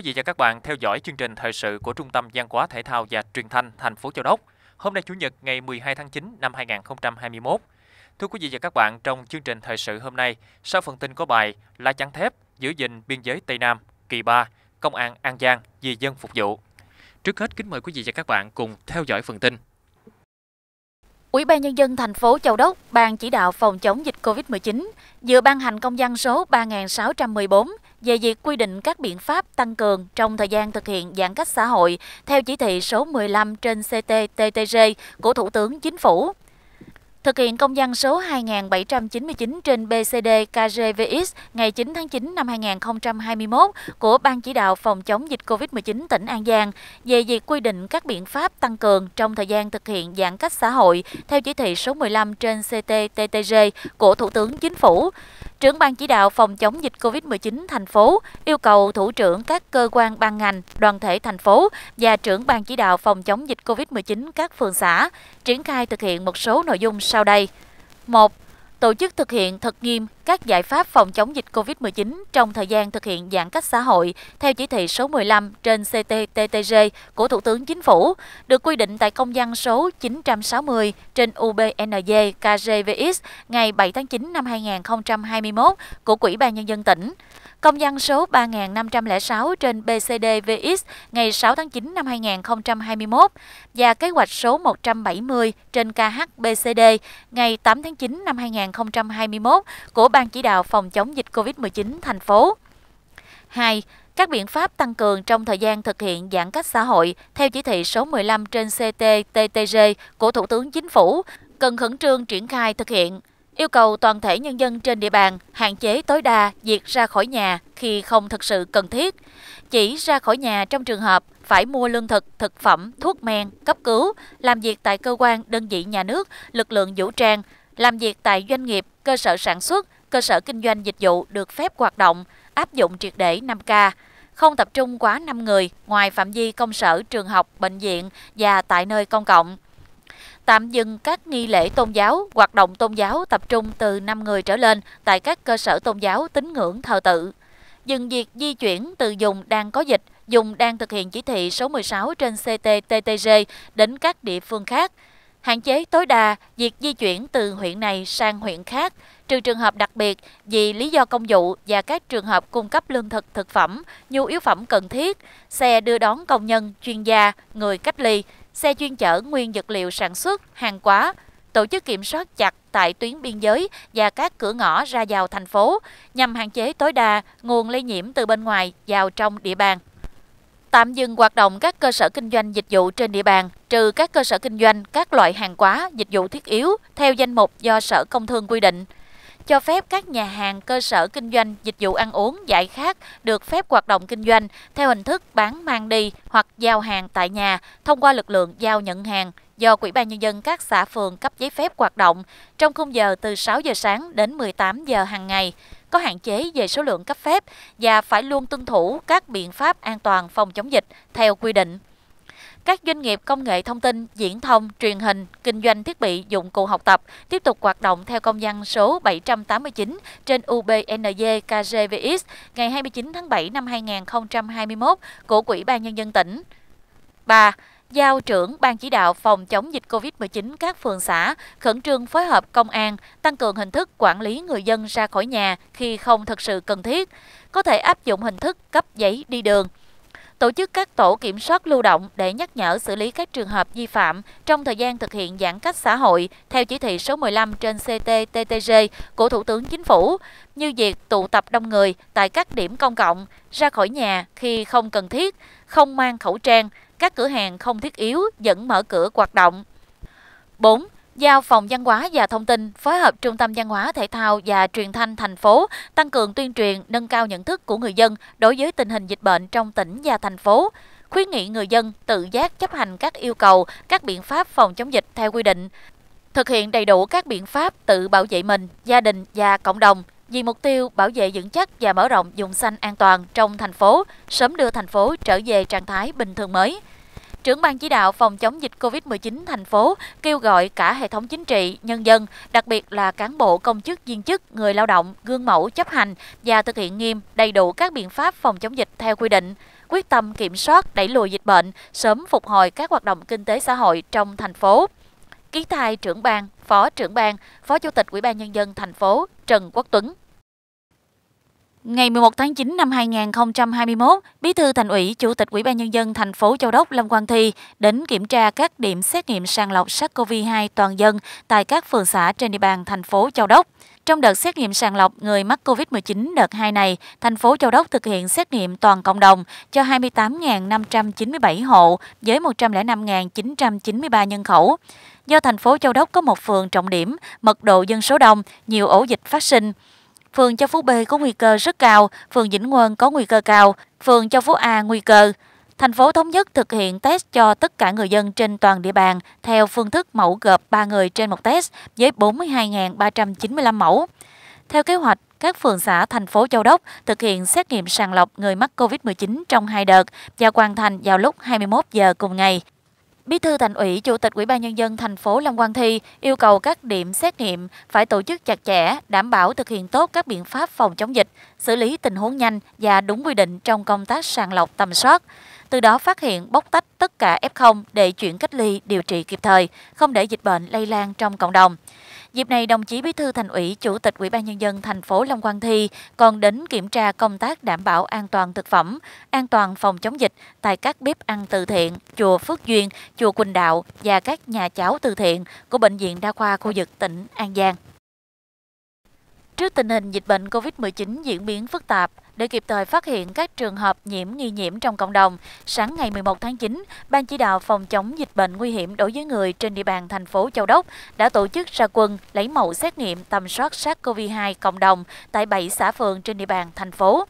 Quý vị và các bạn theo dõi chương trình thời sự của Trung tâm Văn hóa Thể thao và Truyền thanh thành phố Châu Đốc. Hôm nay Chủ nhật ngày 12 tháng 9 năm 2021. Thưa quý vị và các bạn, trong chương trình thời sự hôm nay, sau phần tin có bài la chắn thép giữ gìn biên giới Tây Nam, kỳ 3, Công an An Giang vì dân phục vụ. Trước hết kính mời quý vị và các bạn cùng theo dõi phần tin. Ủy ban nhân dân thành phố Châu Đốc, ban chỉ đạo phòng chống dịch COVID-19 vừa ban hành công văn số 3614 về việc quy định các biện pháp tăng cường trong thời gian thực hiện giãn cách xã hội theo chỉ thị số 15 trên CTTTG của Thủ tướng Chính phủ. Thực hiện công văn số 2799 trên BCD KGVX ngày 9 tháng 9 năm 2021 của Ban chỉ đạo phòng chống dịch COVID-19 tỉnh An Giang về việc quy định các biện pháp tăng cường trong thời gian thực hiện giãn cách xã hội theo chỉ thị số 15 trên CTTTG của Thủ tướng Chính phủ. Trưởng ban chỉ đạo phòng chống dịch COVID-19 thành phố yêu cầu thủ trưởng các cơ quan ban ngành, đoàn thể thành phố và trưởng ban chỉ đạo phòng chống dịch COVID-19 các phường xã triển khai thực hiện một số nội dung sau đây. 1. Tổ chức thực hiện thật nghiêm các giải pháp phòng chống dịch COVID-19 trong thời gian thực hiện giãn cách xã hội theo chỉ thị số 15 trên CTTTG của Thủ tướng Chính phủ, được quy định tại công văn số 960 trên UBND KGVX ngày 7 tháng 9 năm 2021 của Quỹ ban Nhân dân tỉnh. Công văn số 3506 trên BCDVX ngày 6 tháng 9 năm 2021 và kế hoạch số 170 trên KHBCD ngày 8 tháng 9 năm 2021 của Ban chỉ đạo phòng chống dịch COVID-19 thành phố. 2 các biện pháp tăng cường trong thời gian thực hiện giãn cách xã hội theo chỉ thị số 15 trên CTTTG của Thủ tướng Chính phủ cần khẩn trương triển khai thực hiện yêu cầu toàn thể nhân dân trên địa bàn hạn chế tối đa việc ra khỏi nhà khi không thực sự cần thiết, chỉ ra khỏi nhà trong trường hợp phải mua lương thực, thực phẩm, thuốc men, cấp cứu, làm việc tại cơ quan, đơn vị nhà nước, lực lượng vũ trang, làm việc tại doanh nghiệp, cơ sở sản xuất, cơ sở kinh doanh dịch vụ được phép hoạt động, áp dụng triệt để 5K, không tập trung quá 5 người ngoài phạm vi công sở, trường học, bệnh viện và tại nơi công cộng tạm dừng các nghi lễ tôn giáo, hoạt động tôn giáo tập trung từ 5 người trở lên tại các cơ sở tôn giáo tín ngưỡng thờ tự. Dừng việc di chuyển từ dùng đang có dịch, dùng đang thực hiện chỉ thị số 16 trên CTTTG đến các địa phương khác. Hạn chế tối đa việc di chuyển từ huyện này sang huyện khác, trừ trường hợp đặc biệt vì lý do công vụ và các trường hợp cung cấp lương thực thực phẩm, nhu yếu phẩm cần thiết, xe đưa đón công nhân, chuyên gia, người cách ly, xe chuyên chở nguyên vật liệu sản xuất, hàng quá tổ chức kiểm soát chặt tại tuyến biên giới và các cửa ngõ ra vào thành phố nhằm hạn chế tối đa nguồn lây nhiễm từ bên ngoài vào trong địa bàn. Tạm dừng hoạt động các cơ sở kinh doanh dịch vụ trên địa bàn, trừ các cơ sở kinh doanh các loại hàng quá dịch vụ thiết yếu theo danh mục do Sở Công Thương quy định cho phép các nhà hàng, cơ sở kinh doanh, dịch vụ ăn uống, giải khát được phép hoạt động kinh doanh theo hình thức bán mang đi hoặc giao hàng tại nhà thông qua lực lượng giao nhận hàng do quỹ ban Nhân dân các xã phường cấp giấy phép hoạt động trong khung giờ từ 6 giờ sáng đến 18 giờ hàng ngày, có hạn chế về số lượng cấp phép và phải luôn tuân thủ các biện pháp an toàn phòng chống dịch theo quy định các doanh nghiệp công nghệ thông tin, diễn thông, truyền hình, kinh doanh thiết bị dụng cụ học tập tiếp tục hoạt động theo công văn số 789 trên UBND KGVX ngày 29 tháng 7 năm 2021 của Ủy ban Nhân dân tỉnh. 3 giao trưởng Ban chỉ đạo phòng chống dịch COVID-19 các phường xã khẩn trương phối hợp công an tăng cường hình thức quản lý người dân ra khỏi nhà khi không thật sự cần thiết, có thể áp dụng hình thức cấp giấy đi đường – tổ chức các tổ kiểm soát lưu động để nhắc nhở xử lý các trường hợp vi phạm trong thời gian thực hiện giãn cách xã hội theo chỉ thị số 15 trên CTTTG của Thủ tướng Chính phủ, như việc tụ tập đông người tại các điểm công cộng, ra khỏi nhà khi không cần thiết, không mang khẩu trang, các cửa hàng không thiết yếu vẫn mở cửa hoạt động. 4 giao Phòng Văn hóa và Thông tin phối hợp Trung tâm Văn hóa Thể thao và Truyền thanh thành phố tăng cường tuyên truyền, nâng cao nhận thức của người dân đối với tình hình dịch bệnh trong tỉnh và thành phố khuyến nghị người dân tự giác chấp hành các yêu cầu, các biện pháp phòng chống dịch theo quy định, thực hiện đầy đủ các biện pháp tự bảo vệ mình, gia đình và cộng đồng vì mục tiêu bảo vệ vững chắc và mở rộng vùng xanh an toàn trong thành phố, sớm đưa thành phố trở về trạng thái bình thường mới trưởng ban chỉ đạo phòng chống dịch COVID-19 thành phố kêu gọi cả hệ thống chính trị, nhân dân, đặc biệt là cán bộ công chức viên chức, người lao động, gương mẫu chấp hành và thực hiện nghiêm đầy đủ các biện pháp phòng chống dịch theo quy định, quyết tâm kiểm soát, đẩy lùi dịch bệnh, sớm phục hồi các hoạt động kinh tế xã hội trong thành phố. Ký thai trưởng ban, phó trưởng ban, phó chủ tịch Ủy ban nhân dân thành phố Trần Quốc Tuấn Ngày 11 tháng 9 năm 2021, Bí thư Thành ủy, Chủ tịch Ủy ban nhân dân thành phố Châu Đốc Lâm Quang Thi đến kiểm tra các điểm xét nghiệm sàng lọc SARS-CoV-2 toàn dân tại các phường xã trên địa bàn thành phố Châu Đốc. Trong đợt xét nghiệm sàng lọc người mắc COVID-19 đợt 2 này, thành phố Châu Đốc thực hiện xét nghiệm toàn cộng đồng cho 28.597 hộ với 105.993 nhân khẩu. Do thành phố Châu Đốc có một phường trọng điểm, mật độ dân số đông, nhiều ổ dịch phát sinh, Phường Châu Phú B có nguy cơ rất cao, phường Vĩnh Nguồn có nguy cơ cao, phường Châu Phú A nguy cơ. Thành phố Thống Nhất thực hiện test cho tất cả người dân trên toàn địa bàn theo phương thức mẫu gộp 3 người trên một test với 42.395 mẫu. Theo kế hoạch, các phường xã thành phố Châu Đốc thực hiện xét nghiệm sàng lọc người mắc COVID-19 trong hai đợt và hoàn thành vào lúc 21 giờ cùng ngày. Bí thư Thành ủy, Chủ tịch Ủy ban nhân dân thành phố Long Quang Thi yêu cầu các điểm xét nghiệm phải tổ chức chặt chẽ, đảm bảo thực hiện tốt các biện pháp phòng chống dịch, xử lý tình huống nhanh và đúng quy định trong công tác sàng lọc tầm soát. Từ đó phát hiện bóc tách tất cả F0 để chuyển cách ly điều trị kịp thời, không để dịch bệnh lây lan trong cộng đồng. Dịp này, đồng chí Bí thư Thành ủy, Chủ tịch Ủy ban nhân dân thành phố Long Quang Thi còn đến kiểm tra công tác đảm bảo an toàn thực phẩm, an toàn phòng chống dịch tại các bếp ăn từ thiện, chùa Phước Duyên, chùa Quỳnh Đạo và các nhà cháo từ thiện của bệnh viện đa khoa khu vực tỉnh An Giang. Trước tình hình dịch bệnh COVID-19 diễn biến phức tạp, để kịp thời phát hiện các trường hợp nhiễm nghi nhiễm trong cộng đồng, sáng ngày 11 tháng 9, Ban chỉ đạo phòng chống dịch bệnh nguy hiểm đối với người trên địa bàn thành phố Châu Đốc đã tổ chức ra quân lấy mẫu xét nghiệm tầm soát SARS-CoV-2 cộng đồng tại 7 xã phường trên địa bàn thành phố.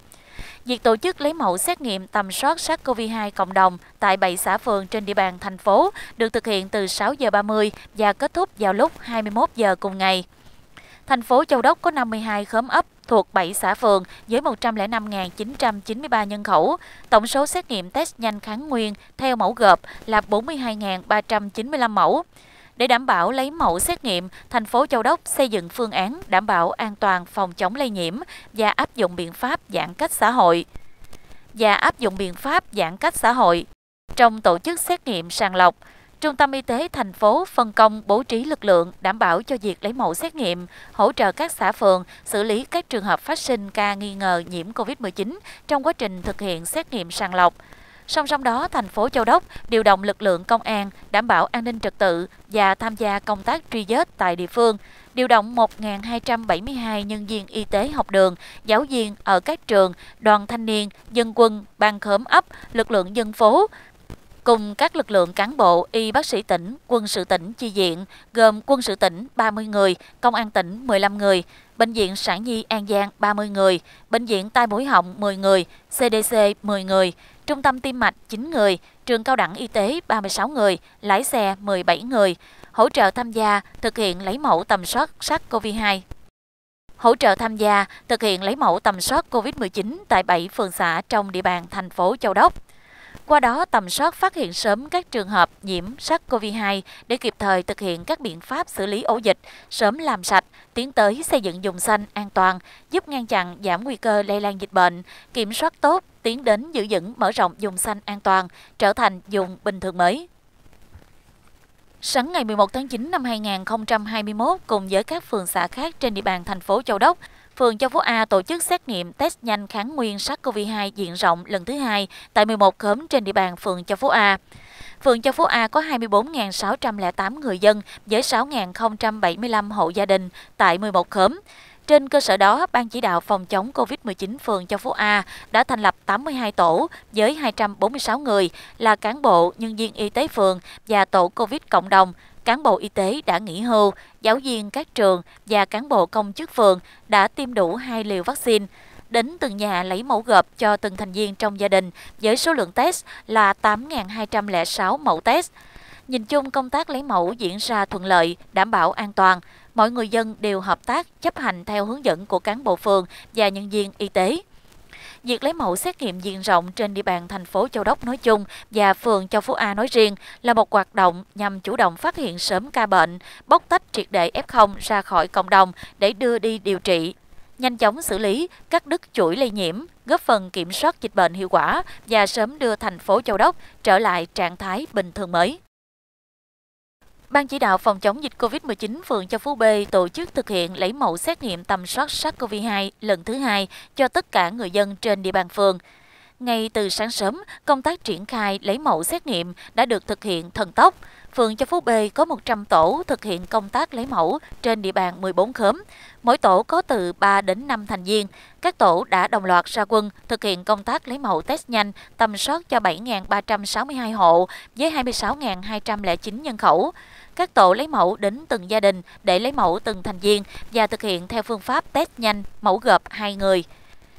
Việc tổ chức lấy mẫu xét nghiệm tầm soát SARS-CoV-2 cộng đồng tại 7 xã phường trên địa bàn thành phố được thực hiện từ 6 giờ 30 và kết thúc vào lúc 21 giờ cùng ngày. Thành phố Châu Đốc có 52 khóm ấp thuộc 7 xã phường với 105.993 nhân khẩu. Tổng số xét nghiệm test nhanh kháng nguyên theo mẫu gộp là 42.395 mẫu. Để đảm bảo lấy mẫu xét nghiệm, thành phố Châu Đốc xây dựng phương án đảm bảo an toàn phòng chống lây nhiễm và áp dụng biện pháp giãn cách xã hội. Và áp dụng biện pháp giãn cách xã hội trong tổ chức xét nghiệm sàng lọc, Trung tâm Y tế thành phố phân công bố trí lực lượng đảm bảo cho việc lấy mẫu xét nghiệm, hỗ trợ các xã phường xử lý các trường hợp phát sinh ca nghi ngờ nhiễm COVID-19 trong quá trình thực hiện xét nghiệm sàng lọc. Song song đó, thành phố Châu Đốc điều động lực lượng công an đảm bảo an ninh trật tự và tham gia công tác truy vết tại địa phương, điều động 1.272 nhân viên y tế học đường, giáo viên ở các trường, đoàn thanh niên, dân quân, ban khóm ấp, lực lượng dân phố, cùng các lực lượng cán bộ y bác sĩ tỉnh, quân sự tỉnh chi viện gồm quân sự tỉnh 30 người, công an tỉnh 15 người, bệnh viện sản nhi An Giang 30 người, bệnh viện tai mũi họng 10 người, CDC 10 người, trung tâm tim mạch 9 người, trường cao đẳng y tế 36 người, lái xe 17 người, hỗ trợ tham gia thực hiện lấy mẫu tầm soát SARS-CoV-2 hỗ trợ tham gia thực hiện lấy mẫu tầm soát COVID-19 tại 7 phường xã trong địa bàn thành phố Châu Đốc. Qua đó tầm soát phát hiện sớm các trường hợp nhiễm SARS-CoV-2 để kịp thời thực hiện các biện pháp xử lý ổ dịch, sớm làm sạch, tiến tới xây dựng vùng xanh an toàn, giúp ngăn chặn giảm nguy cơ lây lan dịch bệnh, kiểm soát tốt, tiến đến giữ vững mở rộng vùng xanh an toàn, trở thành vùng bình thường mới. Sáng ngày 11 tháng 9 năm 2021, cùng với các phường xã khác trên địa bàn thành phố Châu Đốc, phường Châu Phú A tổ chức xét nghiệm test nhanh kháng nguyên SARS-CoV-2 diện rộng lần thứ hai tại 11 khóm trên địa bàn phường Châu Phú A. Phường Châu Phú A có 24.608 người dân với 6.075 hộ gia đình tại 11 khóm. Trên cơ sở đó, Ban chỉ đạo phòng chống COVID-19 phường Châu Phú A đã thành lập 82 tổ với 246 người là cán bộ, nhân viên y tế phường và tổ COVID cộng đồng cán bộ y tế đã nghỉ hưu, giáo viên các trường và cán bộ công chức phường đã tiêm đủ hai liều vaccine đến từng nhà lấy mẫu gộp cho từng thành viên trong gia đình với số lượng test là 8.206 mẫu test. Nhìn chung công tác lấy mẫu diễn ra thuận lợi, đảm bảo an toàn. Mọi người dân đều hợp tác chấp hành theo hướng dẫn của cán bộ phường và nhân viên y tế việc lấy mẫu xét nghiệm diện rộng trên địa bàn thành phố Châu Đốc nói chung và phường Châu Phú A nói riêng là một hoạt động nhằm chủ động phát hiện sớm ca bệnh, bóc tách triệt để F0 ra khỏi cộng đồng để đưa đi điều trị nhanh chóng xử lý, các đứt chuỗi lây nhiễm, góp phần kiểm soát dịch bệnh hiệu quả và sớm đưa thành phố Châu Đốc trở lại trạng thái bình thường mới. Ban chỉ đạo phòng chống dịch COVID-19 phường Châu Phú B tổ chức thực hiện lấy mẫu xét nghiệm tầm soát SARS-CoV-2 lần thứ hai cho tất cả người dân trên địa bàn phường. Ngay từ sáng sớm, công tác triển khai lấy mẫu xét nghiệm đã được thực hiện thần tốc. Phường Châu Phú B có 100 tổ thực hiện công tác lấy mẫu trên địa bàn 14 khóm. Mỗi tổ có từ 3 đến 5 thành viên. Các tổ đã đồng loạt ra quân thực hiện công tác lấy mẫu test nhanh tầm soát cho 7.362 hộ với 26.209 nhân khẩu. Các tổ lấy mẫu đến từng gia đình để lấy mẫu từng thành viên và thực hiện theo phương pháp test nhanh mẫu gộp hai người.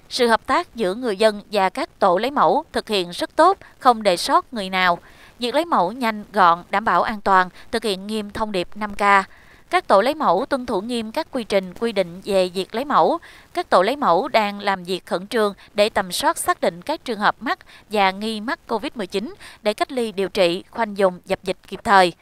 Sự hợp tác giữa người dân và các tổ lấy mẫu thực hiện rất tốt, không để sót người nào. Việc lấy mẫu nhanh, gọn, đảm bảo an toàn, thực hiện nghiêm thông điệp 5K. Các tổ lấy mẫu tuân thủ nghiêm các quy trình quy định về việc lấy mẫu. Các tổ lấy mẫu đang làm việc khẩn trương để tầm soát xác định các trường hợp mắc và nghi mắc COVID-19 để cách ly điều trị, khoanh dùng, dập dịch kịp thời.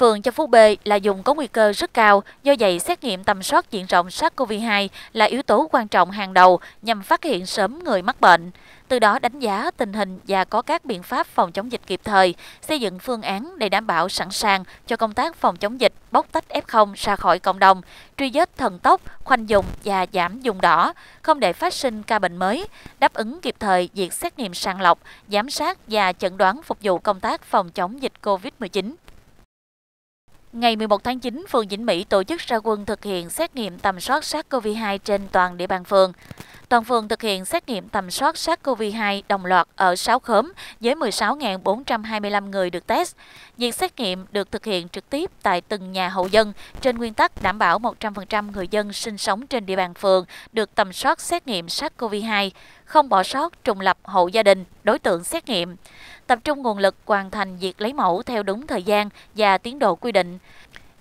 Phường Châu Phú B là vùng có nguy cơ rất cao, do vậy xét nghiệm tầm soát diện rộng SARS-CoV-2 là yếu tố quan trọng hàng đầu nhằm phát hiện sớm người mắc bệnh. Từ đó đánh giá tình hình và có các biện pháp phòng chống dịch kịp thời, xây dựng phương án để đảm bảo sẵn sàng cho công tác phòng chống dịch, bóc tách F0 ra khỏi cộng đồng, truy vết thần tốc, khoanh vùng và giảm vùng đỏ, không để phát sinh ca bệnh mới, đáp ứng kịp thời việc xét nghiệm sàng lọc, giám sát và chẩn đoán phục vụ công tác phòng chống dịch COVID-19. Ngày 11 tháng 9, phường Vĩnh Mỹ tổ chức ra quân thực hiện xét nghiệm tầm soát SARS-CoV-2 trên toàn địa bàn phường. Toàn phường thực hiện xét nghiệm tầm soát SARS-CoV-2 đồng loạt ở 6 khóm với 16.425 người được test. Việc xét nghiệm được thực hiện trực tiếp tại từng nhà hậu dân trên nguyên tắc đảm bảo 100% người dân sinh sống trên địa bàn phường được tầm soát xét nghiệm SARS-CoV-2, không bỏ sót trùng lập hộ gia đình, đối tượng xét nghiệm tập trung nguồn lực hoàn thành việc lấy mẫu theo đúng thời gian và tiến độ quy định.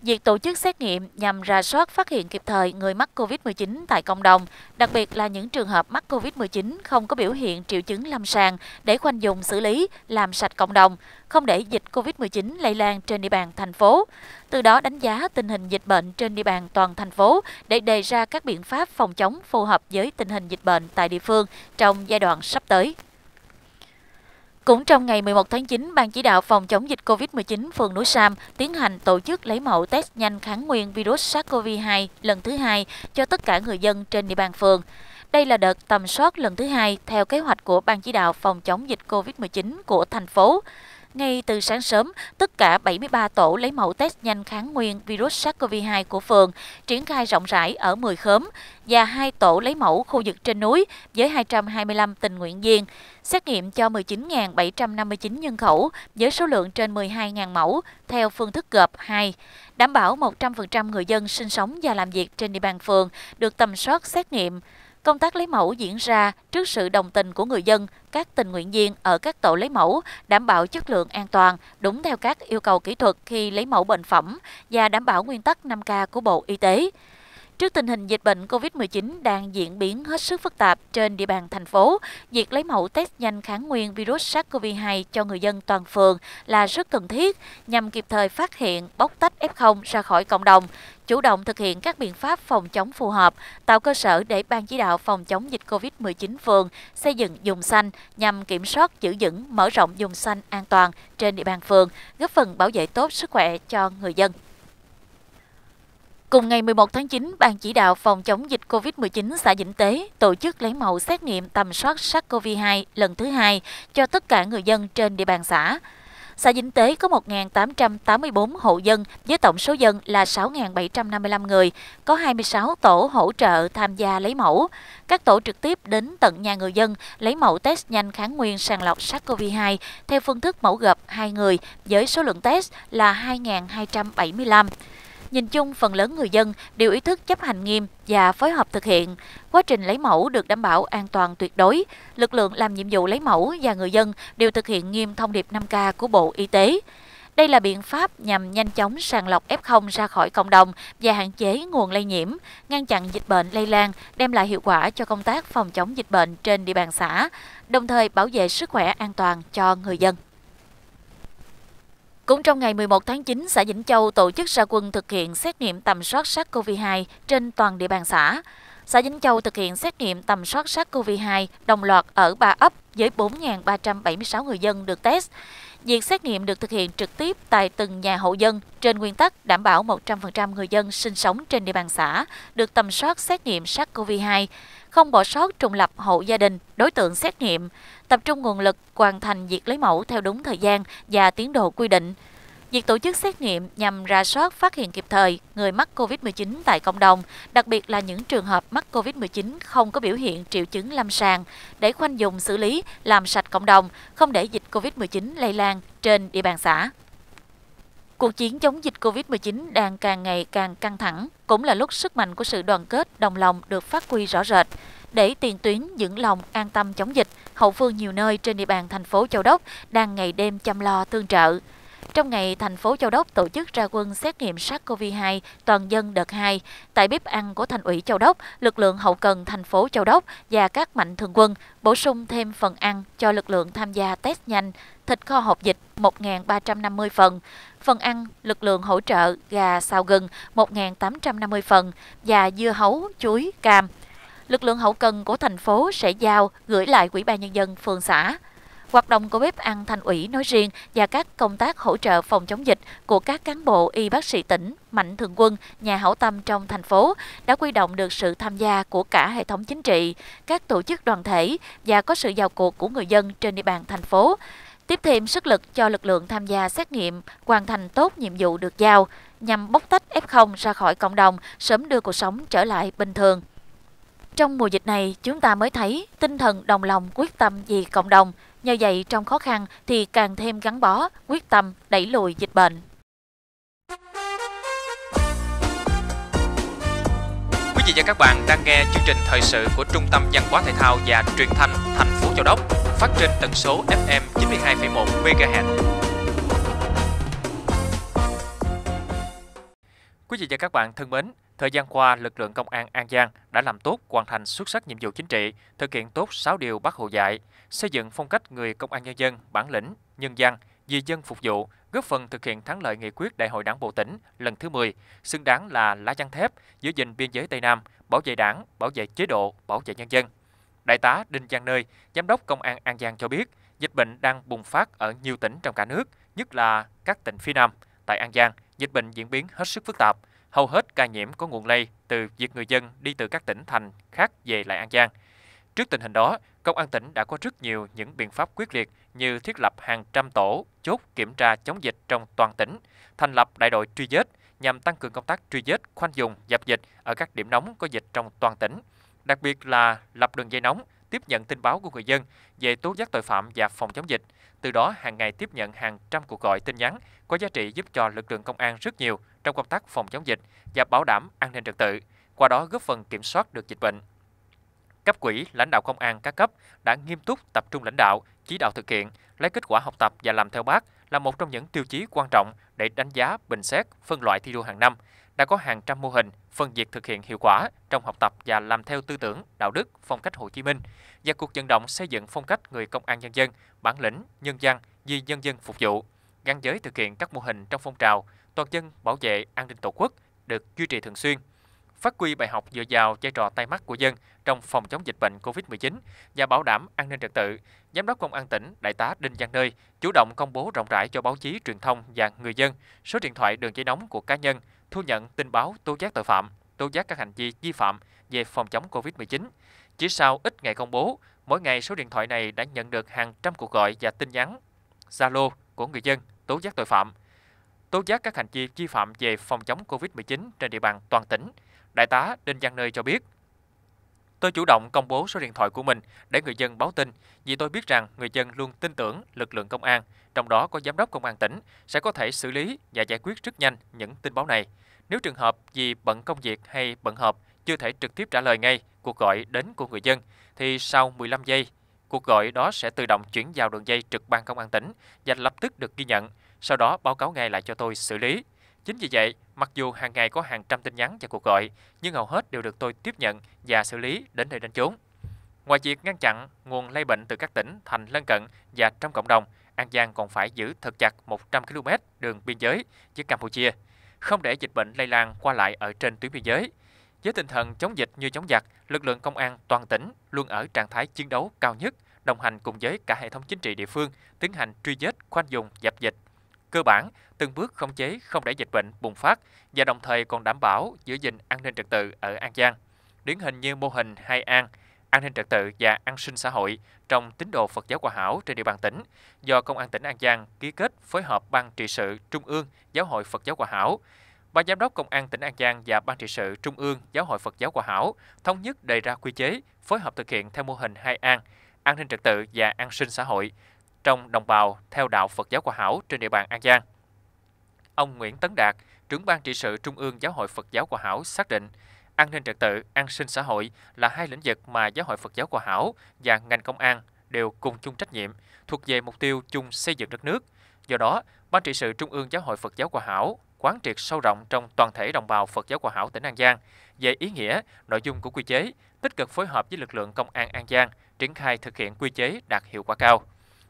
Việc tổ chức xét nghiệm nhằm ra soát phát hiện kịp thời người mắc COVID-19 tại cộng đồng, đặc biệt là những trường hợp mắc COVID-19 không có biểu hiện triệu chứng lâm sàng để khoanh dùng xử lý, làm sạch cộng đồng, không để dịch COVID-19 lây lan trên địa bàn thành phố. Từ đó đánh giá tình hình dịch bệnh trên địa bàn toàn thành phố để đề ra các biện pháp phòng chống phù hợp với tình hình dịch bệnh tại địa phương trong giai đoạn sắp tới. Cũng trong ngày 11 tháng 9, Ban chỉ đạo phòng chống dịch COVID-19 phường Núi Sam tiến hành tổ chức lấy mẫu test nhanh kháng nguyên virus SARS-CoV-2 lần thứ hai cho tất cả người dân trên địa bàn phường. Đây là đợt tầm soát lần thứ hai theo kế hoạch của Ban chỉ đạo phòng chống dịch COVID-19 của thành phố. Ngay từ sáng sớm, tất cả 73 tổ lấy mẫu test nhanh kháng nguyên virus SARS-CoV-2 của phường triển khai rộng rãi ở 10 khóm và hai tổ lấy mẫu khu vực trên núi với 225 tình nguyện viên, xét nghiệm cho 19.759 nhân khẩu với số lượng trên 12.000 mẫu theo phương thức gộp 2, đảm bảo 100% người dân sinh sống và làm việc trên địa bàn phường được tầm soát xét nghiệm. Công tác lấy mẫu diễn ra trước sự đồng tình của người dân, các tình nguyện viên ở các tổ lấy mẫu, đảm bảo chất lượng an toàn, đúng theo các yêu cầu kỹ thuật khi lấy mẫu bệnh phẩm và đảm bảo nguyên tắc 5K của Bộ Y tế. Trước tình hình dịch bệnh COVID-19 đang diễn biến hết sức phức tạp trên địa bàn thành phố, việc lấy mẫu test nhanh kháng nguyên virus SARS-CoV-2 cho người dân toàn phường là rất cần thiết nhằm kịp thời phát hiện, bóc tách F0 ra khỏi cộng đồng, chủ động thực hiện các biện pháp phòng chống phù hợp, tạo cơ sở để Ban chỉ đạo phòng chống dịch COVID-19 phường xây dựng dùng xanh nhằm kiểm soát, giữ vững, mở rộng dùng xanh an toàn trên địa bàn phường, góp phần bảo vệ tốt sức khỏe cho người dân. Cùng ngày 11 tháng 9, Ban chỉ đạo phòng chống dịch COVID-19 xã Vĩnh Tế tổ chức lấy mẫu xét nghiệm tầm soát SARS-CoV-2 lần thứ hai cho tất cả người dân trên địa bàn xã. Xã Vĩnh Tế có 1.884 hộ dân với tổng số dân là 6.755 người, có 26 tổ hỗ trợ tham gia lấy mẫu. Các tổ trực tiếp đến tận nhà người dân lấy mẫu test nhanh kháng nguyên sàng lọc SARS-CoV-2 theo phương thức mẫu gộp 2 người với số lượng test là 2.275. Nhìn chung, phần lớn người dân đều ý thức chấp hành nghiêm và phối hợp thực hiện. Quá trình lấy mẫu được đảm bảo an toàn tuyệt đối. Lực lượng làm nhiệm vụ lấy mẫu và người dân đều thực hiện nghiêm thông điệp 5K của Bộ Y tế. Đây là biện pháp nhằm nhanh chóng sàng lọc F0 ra khỏi cộng đồng và hạn chế nguồn lây nhiễm, ngăn chặn dịch bệnh lây lan, đem lại hiệu quả cho công tác phòng chống dịch bệnh trên địa bàn xã, đồng thời bảo vệ sức khỏe an toàn cho người dân. Cũng trong ngày 11 tháng 9, xã Vĩnh Châu tổ chức ra quân thực hiện xét nghiệm tầm soát SARS-CoV-2 trên toàn địa bàn xã. Xã Vĩnh Châu thực hiện xét nghiệm tầm soát SARS-CoV-2 đồng loạt ở 3 ấp với 4.376 người dân được test. Việc xét nghiệm được thực hiện trực tiếp tại từng nhà hộ dân trên nguyên tắc đảm bảo 100% người dân sinh sống trên địa bàn xã được tầm soát xét nghiệm SARS-CoV-2 không bỏ sót trùng lập hộ gia đình, đối tượng xét nghiệm, tập trung nguồn lực hoàn thành việc lấy mẫu theo đúng thời gian và tiến độ quy định. Việc tổ chức xét nghiệm nhằm ra soát phát hiện kịp thời người mắc COVID-19 tại cộng đồng, đặc biệt là những trường hợp mắc COVID-19 không có biểu hiện triệu chứng lâm sàng, để khoanh dùng xử lý, làm sạch cộng đồng, không để dịch COVID-19 lây lan trên địa bàn xã. Cuộc chiến chống dịch COVID-19 đang càng ngày càng căng thẳng, cũng là lúc sức mạnh của sự đoàn kết, đồng lòng được phát huy rõ rệt. Để tiền tuyến vững lòng an tâm chống dịch, hậu phương nhiều nơi trên địa bàn thành phố Châu Đốc đang ngày đêm chăm lo tương trợ. Trong ngày, thành phố Châu Đốc tổ chức ra quân xét nghiệm SARS-CoV-2 toàn dân đợt 2. Tại bếp ăn của thành ủy Châu Đốc, lực lượng hậu cần thành phố Châu Đốc và các mạnh thường quân bổ sung thêm phần ăn cho lực lượng tham gia test nhanh, thịt kho hộp dịch 1.350 phần, phần ăn lực lượng hỗ trợ gà xào gừng 1.850 phần và dưa hấu, chuối, cam. Lực lượng hậu cần của thành phố sẽ giao gửi lại Ủy ban Nhân dân phường xã. Hoạt động của bếp ăn thành ủy nói riêng và các công tác hỗ trợ phòng chống dịch của các cán bộ y bác sĩ tỉnh, mạnh thường quân, nhà hảo tâm trong thành phố đã quy động được sự tham gia của cả hệ thống chính trị, các tổ chức đoàn thể và có sự vào cuộc của người dân trên địa bàn thành phố tiếp thêm sức lực cho lực lượng tham gia xét nghiệm hoàn thành tốt nhiệm vụ được giao nhằm bóc tách F0 ra khỏi cộng đồng, sớm đưa cuộc sống trở lại bình thường. Trong mùa dịch này, chúng ta mới thấy tinh thần đồng lòng quyết tâm vì cộng đồng, Nhờ vậy trong khó khăn thì càng thêm gắn bó, quyết tâm đẩy lùi dịch bệnh. Quý vị và các bạn đang nghe chương trình thời sự của Trung tâm Văn hóa Thể thao và Truyền thanh thành phố Châu Đốc phát trên tần số FM 92,1 MHz. Quý vị và các bạn thân mến, thời gian qua lực lượng công an An Giang đã làm tốt hoàn thành xuất sắc nhiệm vụ chính trị, thực hiện tốt 6 điều Bác Hồ dạy, xây dựng phong cách người công an nhân dân bản lĩnh, nhân dân vì dân phục vụ, góp phần thực hiện thắng lợi nghị quyết Đại hội Đảng bộ tỉnh lần thứ 10, xứng đáng là lá chắn thép giữ gìn biên giới Tây Nam, bảo vệ Đảng, bảo vệ chế độ, bảo vệ nhân dân. Đại tá Đinh Giang Nơi, Giám đốc Công an An Giang cho biết, dịch bệnh đang bùng phát ở nhiều tỉnh trong cả nước, nhất là các tỉnh phía Nam. Tại An Giang, dịch bệnh diễn biến hết sức phức tạp. Hầu hết ca nhiễm có nguồn lây từ việc người dân đi từ các tỉnh thành khác về lại An Giang – Trước tình hình đó, Công an tỉnh đã có rất nhiều những biện pháp quyết liệt như thiết lập hàng trăm tổ, chốt kiểm tra chống dịch trong toàn tỉnh, thành lập đại đội truy vết nhằm tăng cường công tác truy vết, khoanh vùng, dập dịch ở các điểm nóng có dịch trong toàn tỉnh, đặc biệt là lập đường dây nóng tiếp nhận tin báo của người dân về tố giác tội phạm và phòng chống dịch. Từ đó, hàng ngày tiếp nhận hàng trăm cuộc gọi tin nhắn có giá trị giúp cho lực lượng công an rất nhiều trong công tác phòng chống dịch và bảo đảm an ninh trật tự, qua đó góp phần kiểm soát được dịch bệnh cấp quỹ lãnh đạo công an các cấp đã nghiêm túc tập trung lãnh đạo, chỉ đạo thực hiện, lấy kết quả học tập và làm theo bác là một trong những tiêu chí quan trọng để đánh giá, bình xét, phân loại thi đua hàng năm. Đã có hàng trăm mô hình, phân việc thực hiện hiệu quả trong học tập và làm theo tư tưởng, đạo đức, phong cách Hồ Chí Minh và cuộc vận động xây dựng phong cách người công an nhân dân, bản lĩnh, nhân dân, vì nhân dân phục vụ, gắn với thực hiện các mô hình trong phong trào toàn dân bảo vệ an ninh Tổ quốc được duy trì thường xuyên phát huy bài học dựa vào vai trò tay mắt của dân trong phòng chống dịch bệnh COVID-19 và bảo đảm an ninh trật tự, Giám đốc Công an tỉnh Đại tá Đinh Văn Nơi chủ động công bố rộng rãi cho báo chí, truyền thông và người dân số điện thoại đường dây nóng của cá nhân thu nhận tin báo tố giác tội phạm, tố giác các hành vi vi phạm về phòng chống COVID-19. Chỉ sau ít ngày công bố, mỗi ngày số điện thoại này đã nhận được hàng trăm cuộc gọi và tin nhắn Zalo của người dân tố giác tội phạm, tố giác các hành vi vi phạm về phòng chống COVID-19 trên địa bàn toàn tỉnh. Đại tá Đinh Văn Nơi cho biết. Tôi chủ động công bố số điện thoại của mình để người dân báo tin vì tôi biết rằng người dân luôn tin tưởng lực lượng công an, trong đó có giám đốc công an tỉnh, sẽ có thể xử lý và giải quyết rất nhanh những tin báo này. Nếu trường hợp vì bận công việc hay bận họp chưa thể trực tiếp trả lời ngay cuộc gọi đến của người dân, thì sau 15 giây, cuộc gọi đó sẽ tự động chuyển vào đường dây trực ban công an tỉnh và lập tức được ghi nhận, sau đó báo cáo ngay lại cho tôi xử lý. Chính vì vậy, mặc dù hàng ngày có hàng trăm tin nhắn và cuộc gọi, nhưng hầu hết đều được tôi tiếp nhận và xử lý đến nơi đến chốn. Ngoài việc ngăn chặn nguồn lây bệnh từ các tỉnh, thành lân cận và trong cộng đồng, An Giang còn phải giữ thật chặt 100 km đường biên giới với Campuchia, không để dịch bệnh lây lan qua lại ở trên tuyến biên giới. Với tinh thần chống dịch như chống giặc, lực lượng công an toàn tỉnh luôn ở trạng thái chiến đấu cao nhất, đồng hành cùng với cả hệ thống chính trị địa phương, tiến hành truy vết, khoanh vùng, dập dịch cơ bản, từng bước khống chế không để dịch bệnh bùng phát và đồng thời còn đảm bảo giữ gìn an ninh trật tự ở An Giang. Điển hình như mô hình Hai An, an ninh trật tự và an sinh xã hội trong tín đồ Phật giáo Hòa Hảo trên địa bàn tỉnh do Công an tỉnh An Giang ký kết phối hợp Ban trị sự Trung ương Giáo hội Phật giáo Hòa Hảo, Ban giám đốc Công an tỉnh An Giang và Ban trị sự Trung ương Giáo hội Phật giáo Hòa Hảo thống nhất đề ra quy chế phối hợp thực hiện theo mô hình hai an, an ninh trật tự và an sinh xã hội, trong đồng bào theo đạo Phật giáo Hòa Hảo trên địa bàn An Giang. Ông Nguyễn Tấn Đạt, trưởng ban trị sự Trung ương Giáo hội Phật giáo Hòa Hảo xác định, an ninh trật tự, an sinh xã hội là hai lĩnh vực mà Giáo hội Phật giáo Hòa Hảo và ngành công an đều cùng chung trách nhiệm, thuộc về mục tiêu chung xây dựng đất nước. Do đó, Ban trị sự Trung ương Giáo hội Phật giáo Hòa Hảo quán triệt sâu rộng trong toàn thể đồng bào Phật giáo Hòa Hảo tỉnh An Giang về ý nghĩa, nội dung của quy chế, tích cực phối hợp với lực lượng công an An Giang triển khai thực hiện quy chế đạt hiệu quả cao.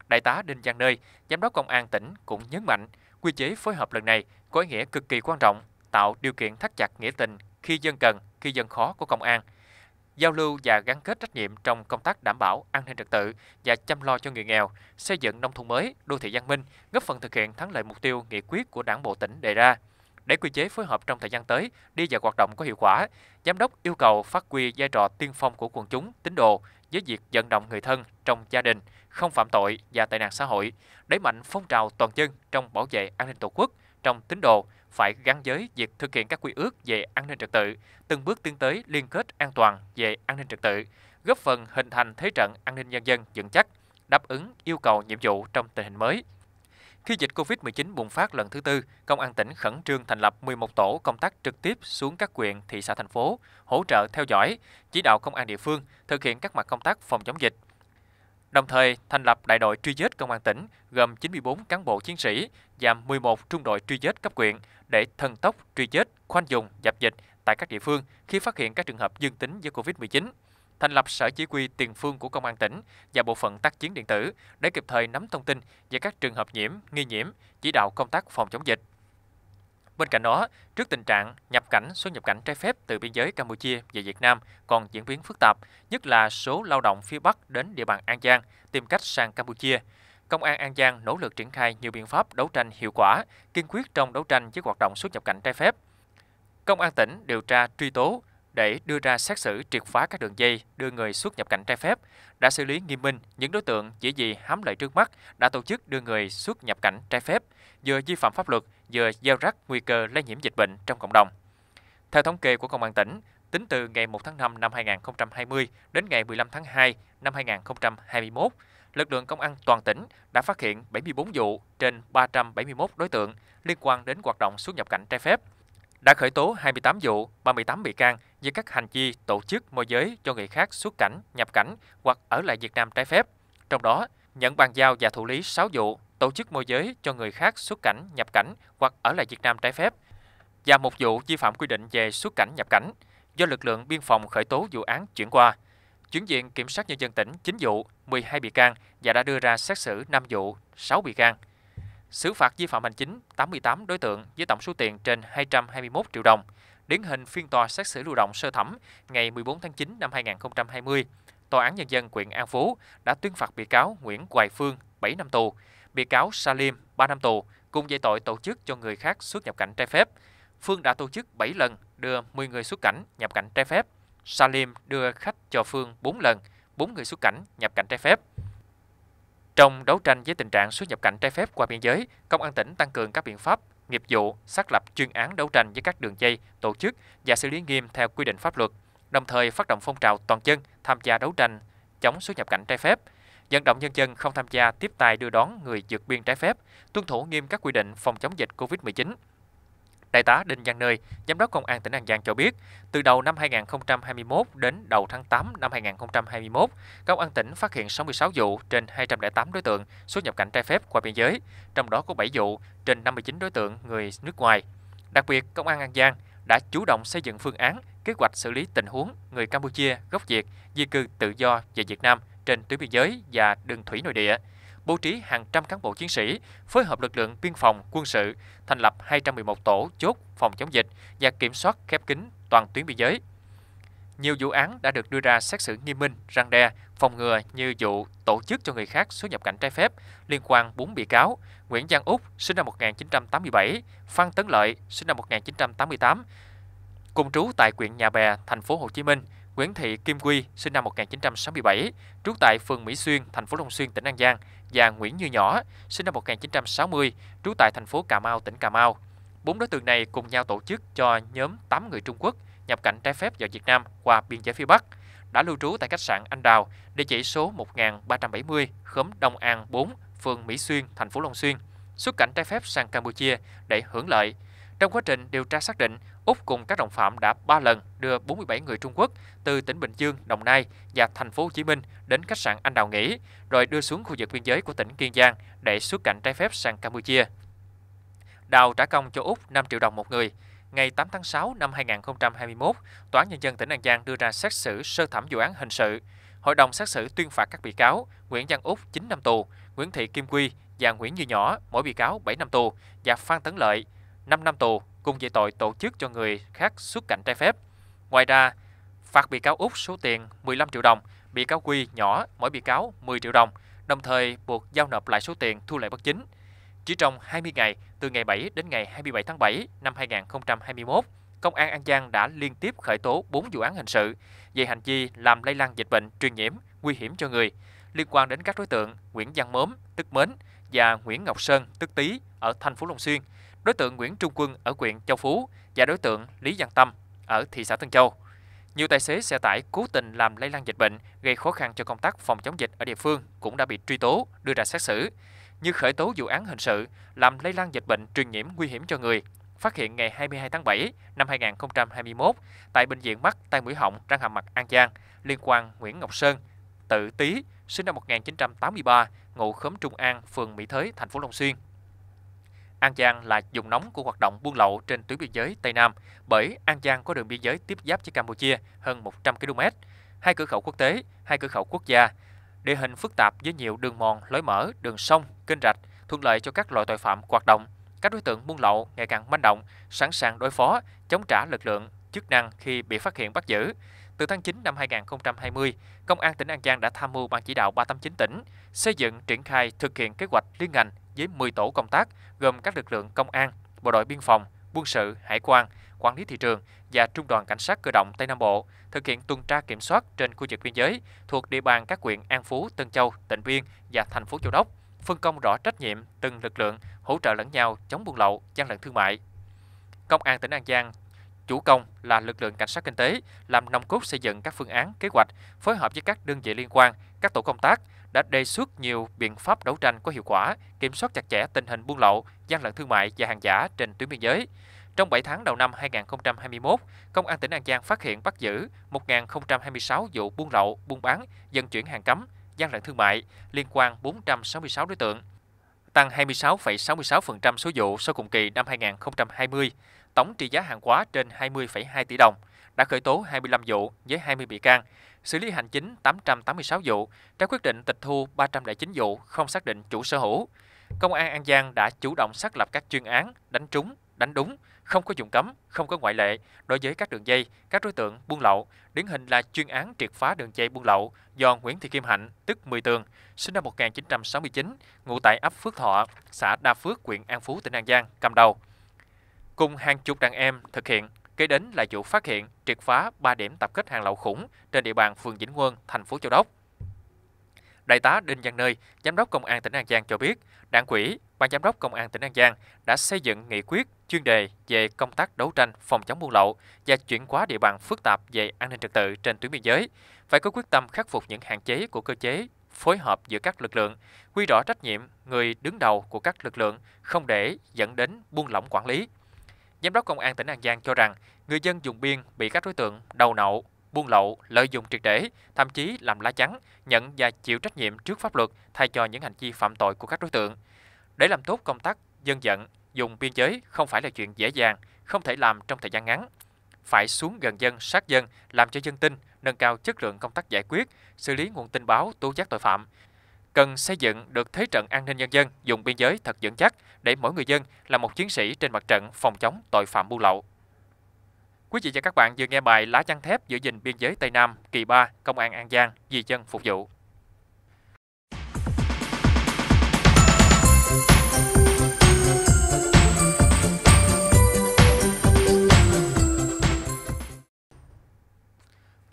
Đại tá Đinh Giang Nơi, Giám đốc Công an tỉnh cũng nhấn mạnh, quy chế phối hợp lần này có ý nghĩa cực kỳ quan trọng, tạo điều kiện thắt chặt nghĩa tình khi dân cần, khi dân khó của công an, giao lưu và gắn kết trách nhiệm trong công tác đảm bảo an ninh trật tự và chăm lo cho người nghèo, xây dựng nông thôn mới, đô thị văn minh, góp phần thực hiện thắng lợi mục tiêu nghị quyết của Đảng bộ tỉnh đề ra. Để quy chế phối hợp trong thời gian tới đi vào hoạt động có hiệu quả, giám đốc yêu cầu phát huy vai trò tiên phong của quần chúng, tín đồ với việc vận động người thân trong gia đình không phạm tội và tệ nạn xã hội, đẩy mạnh phong trào toàn dân trong bảo vệ an ninh Tổ quốc, trong tín đồ phải gắn với việc thực hiện các quy ước về an ninh trật tự, từng bước tiến tới liên kết an toàn về an ninh trật tự, góp phần hình thành thế trận an ninh nhân dân vững chắc, đáp ứng yêu cầu nhiệm vụ trong tình hình mới. Khi dịch COVID-19 bùng phát lần thứ tư, Công an tỉnh khẩn trương thành lập 11 tổ công tác trực tiếp xuống các huyện, thị xã, thành phố, hỗ trợ theo dõi, chỉ đạo công an địa phương thực hiện các mặt công tác phòng chống dịch. Đồng thời, thành lập đại đội truy vết công an tỉnh gồm 94 cán bộ chiến sĩ và 11 trung đội truy vết cấp huyện để thần tốc truy vết, khoanh vùng, dập dịch tại các địa phương khi phát hiện các trường hợp dương tính với COVID-19 thành lập Sở Chỉ huy Tiền phương của Công an tỉnh và Bộ phận tác chiến điện tử để kịp thời nắm thông tin về các trường hợp nhiễm, nghi nhiễm, chỉ đạo công tác phòng chống dịch. Bên cạnh đó, trước tình trạng nhập cảnh, xuất nhập cảnh trái phép từ biên giới Campuchia về Việt Nam còn diễn biến phức tạp, nhất là số lao động phía Bắc đến địa bàn An Giang tìm cách sang Campuchia. Công an An Giang nỗ lực triển khai nhiều biện pháp đấu tranh hiệu quả, kiên quyết trong đấu tranh với hoạt động xuất nhập cảnh trái phép. Công an tỉnh điều tra truy tố để đưa ra xét xử triệt phá các đường dây đưa người xuất nhập cảnh trái phép, đã xử lý nghiêm minh những đối tượng chỉ vì hám lợi trước mắt đã tổ chức đưa người xuất nhập cảnh trái phép, vừa vi phạm pháp luật, vừa gieo rắc nguy cơ lây nhiễm dịch bệnh trong cộng đồng. Theo thống kê của Công an tỉnh, tính từ ngày 1 tháng 5 năm 2020 đến ngày 15 tháng 2 năm 2021, lực lượng công an toàn tỉnh đã phát hiện 74 vụ trên 371 đối tượng liên quan đến hoạt động xuất nhập cảnh trái phép, đã khởi tố 28 vụ, 38 bị can về các hành vi tổ chức môi giới cho người khác xuất cảnh, nhập cảnh hoặc ở lại Việt Nam trái phép. Trong đó, nhận bàn giao và thụ lý 6 vụ tổ chức môi giới cho người khác xuất cảnh, nhập cảnh hoặc ở lại Việt Nam trái phép và một vụ vi phạm quy định về xuất cảnh nhập cảnh do lực lượng biên phòng khởi tố vụ án chuyển qua. Chuyển viện Kiểm sát Nhân dân tỉnh 9 vụ, 12 bị can và đã đưa ra xét xử 5 vụ, 6 bị can. Xử phạt vi phạm hành chính 88 đối tượng với tổng số tiền trên 221 triệu đồng điển hình phiên tòa xét xử lưu động sơ thẩm ngày 14 tháng 9 năm 2020. Tòa án Nhân dân huyện An Phú đã tuyên phạt bị cáo Nguyễn Hoài Phương 7 năm tù, bị cáo Salim 3 năm tù, cùng về tội tổ chức cho người khác xuất nhập cảnh trái phép. Phương đã tổ chức 7 lần đưa 10 người xuất cảnh nhập cảnh trái phép. Salim đưa khách cho Phương 4 lần, 4 người xuất cảnh nhập cảnh trái phép. Trong đấu tranh với tình trạng xuất nhập cảnh trái phép qua biên giới, Công an tỉnh tăng cường các biện pháp nghiệp vụ, xác lập chuyên án đấu tranh với các đường dây, tổ chức và xử lý nghiêm theo quy định pháp luật, đồng thời phát động phong trào toàn dân tham gia đấu tranh chống xuất nhập cảnh trái phép, vận động nhân dân không tham gia tiếp tay đưa đón người vượt biên trái phép, tuân thủ nghiêm các quy định phòng chống dịch COVID-19. Đại tá Đinh Văn Nơi, Giám đốc Công an tỉnh An Giang cho biết, từ đầu năm 2021 đến đầu tháng 8 năm 2021, Công an tỉnh phát hiện 66 vụ trên 208 đối tượng xuất nhập cảnh trái phép qua biên giới, trong đó có 7 vụ trên 59 đối tượng người nước ngoài. Đặc biệt, Công an An Giang đã chủ động xây dựng phương án, kế hoạch xử lý tình huống người Campuchia gốc Việt di cư tự do về Việt Nam trên tuyến biên giới và đường thủy nội địa – bố trí hàng trăm cán bộ chiến sĩ, phối hợp lực lượng biên phòng, quân sự, thành lập 211 tổ chốt phòng chống dịch và kiểm soát khép kín toàn tuyến biên giới. Nhiều vụ án đã được đưa ra xét xử nghiêm minh, răng đe, phòng ngừa như vụ tổ chức cho người khác xuất nhập cảnh trái phép liên quan 4 bị cáo Nguyễn Giang Úc sinh năm 1987, Phan Tấn Lợi sinh năm 1988, cùng trú tại huyện Nhà Bè, thành phố Hồ Chí Minh, Nguyễn Thị Kim Quy sinh năm 1967, trú tại phường Mỹ Xuyên, thành phố Long Xuyên, tỉnh An Giang và Nguyễn Như Nhỏ, sinh năm 1960, trú tại thành phố Cà Mau, tỉnh Cà Mau. Bốn đối tượng này cùng nhau tổ chức cho nhóm 8 người Trung Quốc nhập cảnh trái phép vào Việt Nam qua biên giới phía Bắc, đã lưu trú tại khách sạn Anh Đào, địa chỉ số 1370, khóm Đông An 4, phường Mỹ Xuyên, thành phố Long Xuyên, xuất cảnh trái phép sang Campuchia để hưởng lợi – trong quá trình điều tra xác định, Úc cùng các đồng phạm đã 3 lần đưa 47 người Trung Quốc từ tỉnh Bình Dương, Đồng Nai và thành phố Hồ Chí Minh đến khách sạn Anh Đào nghỉ, rồi đưa xuống khu vực biên giới của tỉnh Kiên Giang để xuất cảnh trái phép sang Campuchia. Đào trả công cho Úc 5 triệu đồng một người. Ngày 8 tháng 6 năm 2021, Tòa án Nhân dân tỉnh An Giang đưa ra xét xử sơ thẩm vụ án hình sự. Hội đồng xét xử tuyên phạt các bị cáo Nguyễn Văn Úc 9 năm tù, Nguyễn Thị Kim Quy và Nguyễn Như Nhỏ mỗi bị cáo 7 năm tù và Phan Tấn Lợi 5 năm tù cùng về tội tổ chức cho người khác xuất cảnh trái phép. Ngoài ra, phạt bị cáo út số tiền 15 triệu đồng, bị cáo Quy nhỏ mỗi bị cáo 10 triệu đồng, đồng thời buộc giao nộp lại số tiền thu lợi bất chính. Chỉ trong 20 ngày, từ ngày 7 đến ngày 27 tháng 7 năm 2021, Công an An Giang đã liên tiếp khởi tố 4 vụ án hình sự về hành vi làm lây lan dịch bệnh truyền nhiễm nguy hiểm cho người liên quan đến các đối tượng Nguyễn Văn Mớm, tức Mến và Nguyễn Ngọc Sơn, tức Tý ở thành phố Long Xuyên – đối tượng Nguyễn Trung Quân ở huyện Châu Phú và đối tượng Lý Văn Tâm ở thị xã Tân Châu. Nhiều tài xế xe tải cố tình làm lây lan dịch bệnh, gây khó khăn cho công tác phòng chống dịch ở địa phương cũng đã bị truy tố, đưa ra xét xử, như khởi tố vụ án hình sự làm lây lan dịch bệnh truyền nhiễm nguy hiểm cho người, phát hiện ngày 22 tháng 7 năm 2021 tại bệnh viện mắt tai mũi họng răng hàm mặt An Giang liên quan Nguyễn Ngọc Sơn, tự Tý, sinh năm 1983, ngụ khóm Trung An, phường Mỹ Thới, thành phố Long Xuyên, An Giang là vùng nóng của hoạt động buôn lậu trên tuyến biên giới Tây Nam bởi An Giang có đường biên giới tiếp giáp với Campuchia hơn 100 km, hai cửa khẩu quốc tế, hai cửa khẩu quốc gia, địa hình phức tạp với nhiều đường mòn, lối mở, đường sông, kênh rạch, thuận lợi cho các loại tội phạm hoạt động. Các đối tượng buôn lậu ngày càng manh động, sẵn sàng đối phó, chống trả lực lượng chức năng khi bị phát hiện bắt giữ. Từ tháng 9 năm 2020, Công an tỉnh An Giang đã tham mưu Ban chỉ đạo 389 tỉnh xây dựng triển khai thực hiện kế hoạch liên ngành với 10 tổ công tác gồm các lực lượng công an, bộ đội biên phòng, quân sự, hải quan, quản lý thị trường và trung đoàn cảnh sát cơ động Tây Nam Bộ thực hiện tuần tra kiểm soát trên khu vực biên giới thuộc địa bàn các huyện An Phú, Tân Châu, Tịnh Biên và thành phố Châu Đốc, phân công rõ trách nhiệm từng lực lượng hỗ trợ lẫn nhau chống buôn lậu, gian lận thương mại. Công an tỉnh An Giang chủ công là lực lượng cảnh sát kinh tế làm nòng cốt xây dựng các phương án, kế hoạch, phối hợp với các đơn vị liên quan, các tổ công tác đã đề xuất nhiều biện pháp đấu tranh có hiệu quả, kiểm soát chặt chẽ tình hình buôn lậu, gian lận thương mại và hàng giả trên tuyến biên giới. Trong 7 tháng đầu năm 2021, Công an tỉnh An Giang phát hiện bắt giữ 1.026 vụ buôn lậu, buôn bán, vận chuyển hàng cấm, gian lận thương mại liên quan 466 đối tượng, tăng 26,66% số vụ so cùng kỳ năm 2020, tổng trị giá hàng hóa trên 20,2 tỷ đồng đã khởi tố 25 vụ với 20 bị can, xử lý hành chính 886 vụ, ra quyết định tịch thu 309 vụ không xác định chủ sở hữu. Công an An Giang đã chủ động xác lập các chuyên án đánh trúng, đánh đúng, không có dụng cấm, không có ngoại lệ đối với các đường dây, các đối tượng buôn lậu, điển hình là chuyên án triệt phá đường dây buôn lậu do Nguyễn Thị Kim Hạnh, tức 10 tường, sinh năm 1969, ngụ tại ấp Phước Thọ, xã Đa Phước, huyện An Phú, tỉnh An Giang, cầm đầu. Cùng hàng chục đàn em thực hiện, Kế đến là vụ phát hiện, triệt phá 3 điểm tập kết hàng lậu khủng trên địa bàn phường Vĩnh Quân, thành phố Châu Đốc. Đại tá Đinh Văn Nơi, Giám đốc Công an tỉnh An Giang cho biết, Đảng quỹ, Ban Giám đốc Công an tỉnh An Giang đã xây dựng nghị quyết chuyên đề về công tác đấu tranh phòng chống buôn lậu và chuyển hóa địa bàn phức tạp về an ninh trật tự trên tuyến biên giới, phải có quyết tâm khắc phục những hạn chế của cơ chế phối hợp giữa các lực lượng, quy rõ trách nhiệm người đứng đầu của các lực lượng, không để dẫn đến buông lỏng quản lý, Giám đốc Công an tỉnh An Giang cho rằng, người dân dùng biên bị các đối tượng đầu nậu, buôn lậu, lợi dụng triệt để, thậm chí làm lá chắn, nhận và chịu trách nhiệm trước pháp luật thay cho những hành vi phạm tội của các đối tượng. Để làm tốt công tác dân vận, dùng biên giới không phải là chuyện dễ dàng, không thể làm trong thời gian ngắn. Phải xuống gần dân, sát dân, làm cho dân tin, nâng cao chất lượng công tác giải quyết, xử lý nguồn tin báo, tố giác tội phạm, cần xây dựng được thế trận an ninh nhân dân dùng biên giới thật vững chắc để mỗi người dân là một chiến sĩ trên mặt trận phòng chống tội phạm buôn lậu. Quý vị và các bạn vừa nghe bài Lá chắn thép giữ gìn biên giới Tây Nam kỳ 3 Công an An Giang vì dân phục vụ.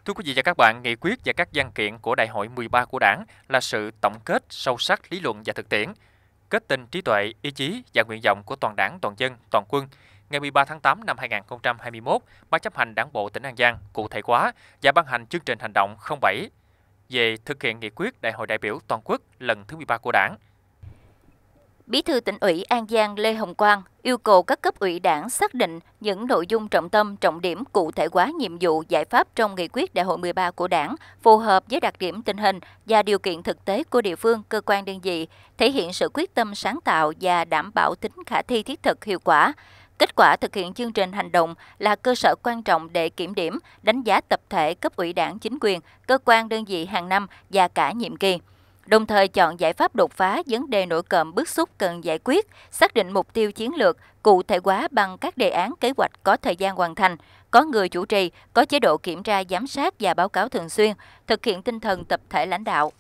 Thưa quý vị và các bạn, nghị quyết và các văn kiện của Đại hội 13 của Đảng là sự tổng kết sâu sắc lý luận và thực tiễn, kết tinh trí tuệ, ý chí và nguyện vọng của toàn Đảng, toàn dân, toàn quân. Ngày 13 tháng 8 năm 2021, Ban chấp hành Đảng bộ tỉnh An Giang cụ thể hóa và ban hành chương trình hành động 07 về thực hiện nghị quyết Đại hội đại biểu toàn quốc lần thứ 13 của Đảng Bí thư tỉnh ủy An Giang Lê Hồng Quang yêu cầu các cấp ủy đảng xác định những nội dung trọng tâm, trọng điểm cụ thể hóa nhiệm vụ, giải pháp trong nghị quyết đại hội 13 của đảng, phù hợp với đặc điểm tình hình và điều kiện thực tế của địa phương, cơ quan đơn vị, thể hiện sự quyết tâm sáng tạo và đảm bảo tính khả thi thiết thực hiệu quả. Kết quả thực hiện chương trình hành động là cơ sở quan trọng để kiểm điểm, đánh giá tập thể cấp ủy đảng chính quyền, cơ quan đơn vị hàng năm và cả nhiệm kỳ đồng thời chọn giải pháp đột phá vấn đề nổi cộm bức xúc cần giải quyết, xác định mục tiêu chiến lược, cụ thể hóa bằng các đề án kế hoạch có thời gian hoàn thành, có người chủ trì, có chế độ kiểm tra giám sát và báo cáo thường xuyên, thực hiện tinh thần tập thể lãnh đạo.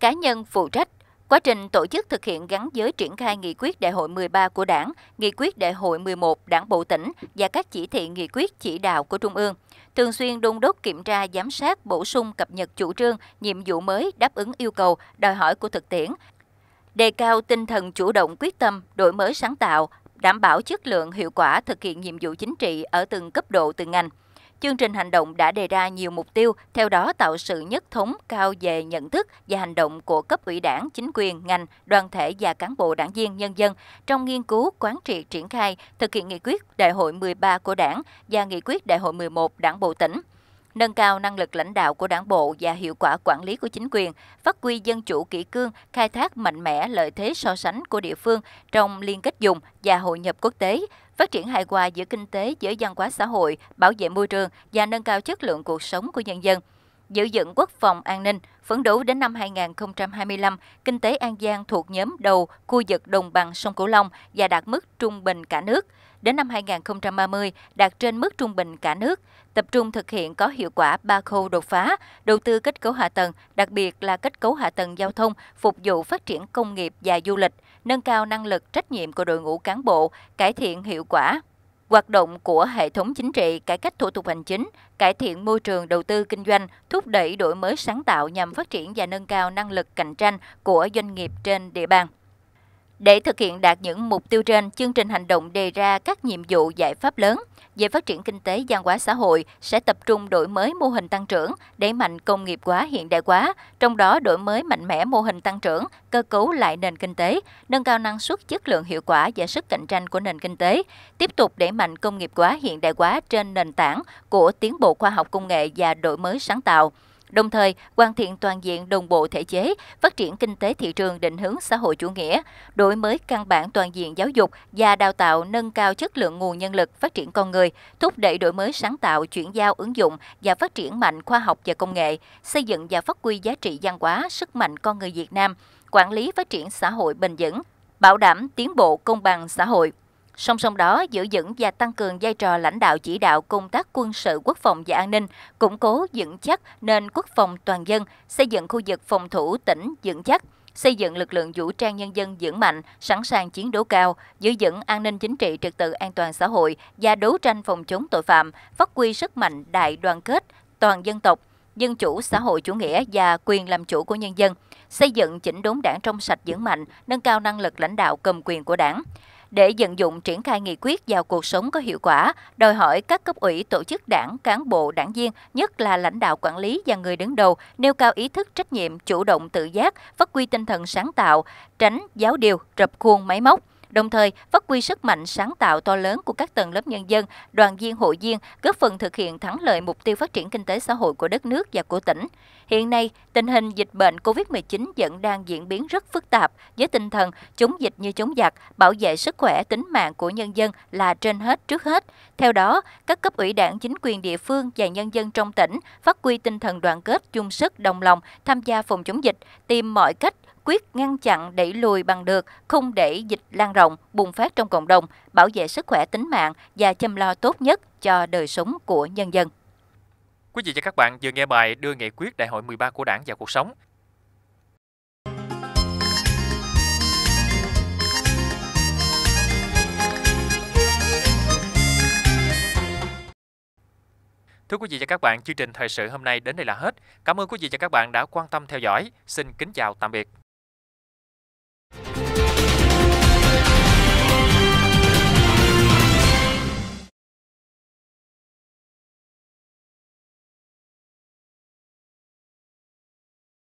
Cá nhân phụ trách Quá trình tổ chức thực hiện gắn với triển khai nghị quyết đại hội 13 của Đảng, nghị quyết đại hội 11 Đảng bộ tỉnh và các chỉ thị nghị quyết chỉ đạo của Trung ương thường xuyên đôn đốc kiểm tra giám sát bổ sung cập nhật chủ trương, nhiệm vụ mới đáp ứng yêu cầu, đòi hỏi của thực tiễn, đề cao tinh thần chủ động quyết tâm, đổi mới sáng tạo, đảm bảo chất lượng hiệu quả thực hiện nhiệm vụ chính trị ở từng cấp độ từng ngành chương trình hành động đã đề ra nhiều mục tiêu, theo đó tạo sự nhất thống cao về nhận thức và hành động của cấp ủy đảng, chính quyền, ngành, đoàn thể và cán bộ đảng viên, nhân dân trong nghiên cứu, quán triệt, triển khai, thực hiện nghị quyết đại hội 13 của đảng và nghị quyết đại hội 11 đảng bộ tỉnh nâng cao năng lực lãnh đạo của đảng bộ và hiệu quả quản lý của chính quyền, phát huy dân chủ kỷ cương, khai thác mạnh mẽ lợi thế so sánh của địa phương trong liên kết dùng và hội nhập quốc tế, phát triển hài hòa giữa kinh tế giữa văn hóa xã hội, bảo vệ môi trường và nâng cao chất lượng cuộc sống của nhân dân giữ dựng quốc phòng an ninh, phấn đấu đến năm 2025, kinh tế An Giang thuộc nhóm đầu khu vực đồng bằng sông Cửu Long và đạt mức trung bình cả nước. Đến năm 2030, đạt trên mức trung bình cả nước, tập trung thực hiện có hiệu quả ba khâu đột phá, đầu tư kết cấu hạ tầng, đặc biệt là kết cấu hạ tầng giao thông, phục vụ phát triển công nghiệp và du lịch – nâng cao năng lực trách nhiệm của đội ngũ cán bộ, cải thiện hiệu quả hoạt động của hệ thống chính trị, cải cách thủ tục hành chính, cải thiện môi trường đầu tư kinh doanh, thúc đẩy đổi mới sáng tạo nhằm phát triển và nâng cao năng lực cạnh tranh của doanh nghiệp trên địa bàn. Để thực hiện đạt những mục tiêu trên, chương trình hành động đề ra các nhiệm vụ giải pháp lớn về phát triển kinh tế văn hóa xã hội sẽ tập trung đổi mới mô hình tăng trưởng, đẩy mạnh công nghiệp hóa hiện đại hóa, trong đó đổi mới mạnh mẽ mô hình tăng trưởng, cơ cấu lại nền kinh tế, nâng cao năng suất chất lượng hiệu quả và sức cạnh tranh của nền kinh tế, tiếp tục đẩy mạnh công nghiệp hóa hiện đại hóa trên nền tảng của tiến bộ khoa học công nghệ và đổi mới sáng tạo đồng thời hoàn thiện toàn diện đồng bộ thể chế, phát triển kinh tế thị trường định hướng xã hội chủ nghĩa, đổi mới căn bản toàn diện giáo dục và đào tạo nâng cao chất lượng nguồn nhân lực phát triển con người, thúc đẩy đổi mới sáng tạo, chuyển giao ứng dụng và phát triển mạnh khoa học và công nghệ, xây dựng và phát huy giá trị văn hóa, sức mạnh con người Việt Nam, quản lý phát triển xã hội bền vững, bảo đảm tiến bộ công bằng xã hội. Song song đó, giữ vững và tăng cường vai trò lãnh đạo chỉ đạo công tác quân sự quốc phòng và an ninh, củng cố vững chắc nền quốc phòng toàn dân, xây dựng khu vực phòng thủ tỉnh vững chắc xây dựng lực lượng vũ trang nhân dân vững mạnh, sẵn sàng chiến đấu cao, giữ vững an ninh chính trị trật tự an toàn xã hội và đấu tranh phòng chống tội phạm, phát huy sức mạnh đại đoàn kết toàn dân tộc, dân chủ xã hội chủ nghĩa và quyền làm chủ của nhân dân, xây dựng chỉnh đốn đảng trong sạch vững mạnh, nâng cao năng lực lãnh đạo cầm quyền của đảng để vận dụng triển khai nghị quyết vào cuộc sống có hiệu quả, đòi hỏi các cấp ủy tổ chức đảng, cán bộ, đảng viên, nhất là lãnh đạo quản lý và người đứng đầu, nêu cao ý thức trách nhiệm, chủ động tự giác, phát huy tinh thần sáng tạo, tránh giáo điều, rập khuôn máy móc đồng thời phát huy sức mạnh sáng tạo to lớn của các tầng lớp nhân dân, đoàn viên hội viên, góp phần thực hiện thắng lợi mục tiêu phát triển kinh tế xã hội của đất nước và của tỉnh. Hiện nay, tình hình dịch bệnh COVID-19 vẫn đang diễn biến rất phức tạp với tinh thần chống dịch như chống giặc, bảo vệ sức khỏe tính mạng của nhân dân là trên hết trước hết. Theo đó, các cấp ủy đảng chính quyền địa phương và nhân dân trong tỉnh phát huy tinh thần đoàn kết chung sức đồng lòng tham gia phòng chống dịch, tìm mọi cách quyết ngăn chặn đẩy lùi bằng được, không để dịch lan rộng, bùng phát trong cộng đồng, bảo vệ sức khỏe tính mạng và chăm lo tốt nhất cho đời sống của nhân dân. Quý vị và các bạn vừa nghe bài đưa nghị quyết đại hội 13 của Đảng vào cuộc sống. Thưa quý vị và các bạn, chương trình thời sự hôm nay đến đây là hết. Cảm ơn quý vị và các bạn đã quan tâm theo dõi. Xin kính chào tạm biệt.